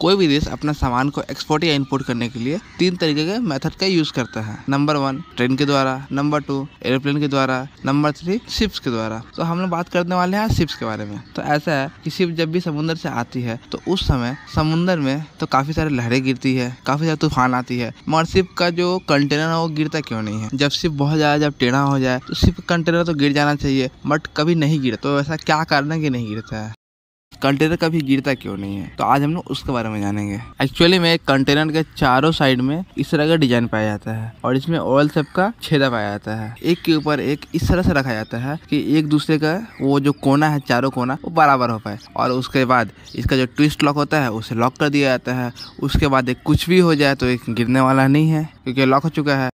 कोई भी देश अपना सामान को एक्सपोर्ट या इंपोर्ट करने के लिए तीन तरीके के मेथड का यूज करता है नंबर वन ट्रेन के द्वारा नंबर टू एयरप्लेन के द्वारा नंबर थ्री शिप्स के द्वारा तो हम लोग बात करने वाले हैं शिप्स के बारे में तो ऐसा है कि शिप जब भी समुद्र से आती है तो उस समय समुद्र में तो काफी सारी लहरें गिरती है काफी सारे तूफान आती है मगर शिप का जो कंटेनर है वो गिरता क्यों नहीं है जब शिप बहुत ज्यादा जब टेढ़ा हो जाए तो शिप कंटेनर तो गिर जाना चाहिए बट कभी नहीं गिरता तो ऐसा क्या कारण है कि नहीं गिरता है कंटेनर कभी गिरता क्यों नहीं है तो आज हम लोग उसके बारे में जानेंगे एक्चुअली में कंटेनर के चारों साइड में इस तरह का डिजाइन पाया जाता है और इसमें ऑयल सब का छेदा पाया जाता है एक के ऊपर एक इस तरह से रखा जाता है कि एक दूसरे का वो जो कोना है चारों कोना वो बराबर हो पाए और उसके बाद इसका जो ट्विस्ट लॉक होता है उसे लॉक कर दिया जाता है उसके बाद एक कुछ भी हो जाए तो एक गिरने वाला नहीं है क्योंकि लॉक हो चुका है